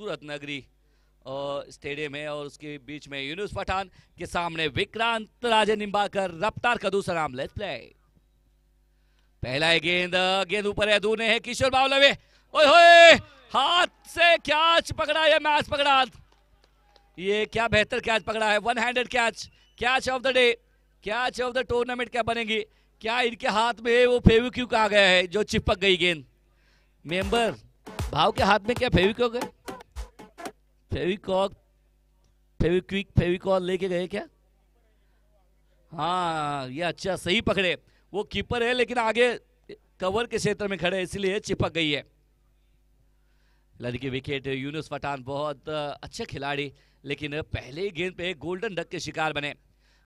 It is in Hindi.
सूरत नगरी और स्टेडियम है और उसके बीच में यूनुस पठान के सामने विक्रांत राजे निम्बाकर रफ्तार का दूसरा नाम लेट प्ले पहला है गेंद गेंद ऊपर है दूर है किशोर बावलवे ओए हाथ से कैच पकड़ा है मैच पकड़ा ये क्या बेहतर कैच पकड़ा है one handed catch catch of the day catch of the tournament क्या बनेगी क्या इनके हाथ में वो फेवी क्यू कहा गया है जो चिपक गई गेंद मेंबर भाव के हाथ में क्या फेवी क्यों गए फेविकॉक फेविक्विक फेविकॉल लेके गए क्या हाँ ये अच्छा सही पकड़े वो कीपर है लेकिन आगे कवर के क्षेत्र में खड़े इसलिए चिपक गई है लड़की विकेट यूनुस पठान बहुत अच्छे खिलाड़ी लेकिन पहले ही गेंद पे गोल्डन डक के शिकार बने